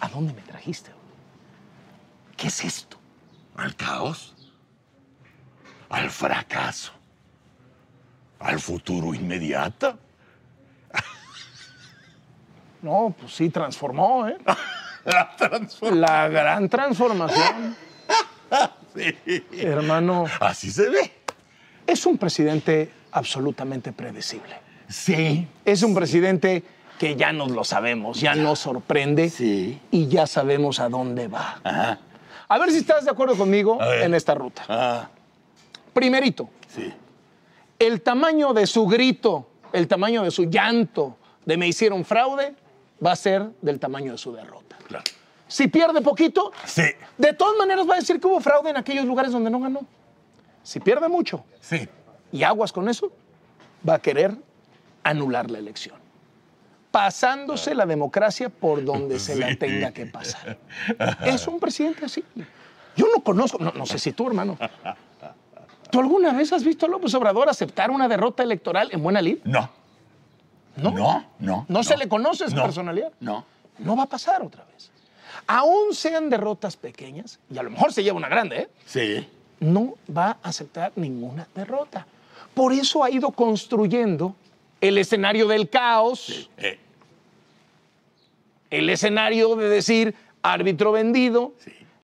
¿A dónde me trajiste? ¿Qué es esto? Al caos, al fracaso, al futuro inmediato. No, pues sí, transformó, ¿eh? La La gran transformación. sí. Hermano. Así se ve. Es un presidente absolutamente predecible. Sí. Es un presidente que ya nos lo sabemos, ya, nos sorprende y ya sabemos a dónde va. A ver si estás de acuerdo conmigo en esta ruta. Ah. Primerito, el tamaño de su grito, el tamaño de su llanto de me hicieron fraude va a ser del tamaño de su derrota. Si pierde poquito, de todas maneras va a decir que hubo fraude en aquellos lugares donde no ganó. Si pierde mucho, y aguas con eso, va a querer anular la elección pasándose la democracia por donde se la tenga que pasar. Es un presidente así. Yo no conozco, no, sé si tú, hermano. ¿Tú alguna vez has visto a López Obrador aceptar una derrota electoral en buena lid? No. No. No, no. No se le conoce esa personalidad. No. No va a pasar otra vez. Aún sean derrotas pequeñas, y a lo mejor se lleva una grande, ¿eh? Sí. No va a aceptar ninguna derrota. Por eso ha ido construyendo el escenario del caos. Eh el escenario de decir árbitro vendido,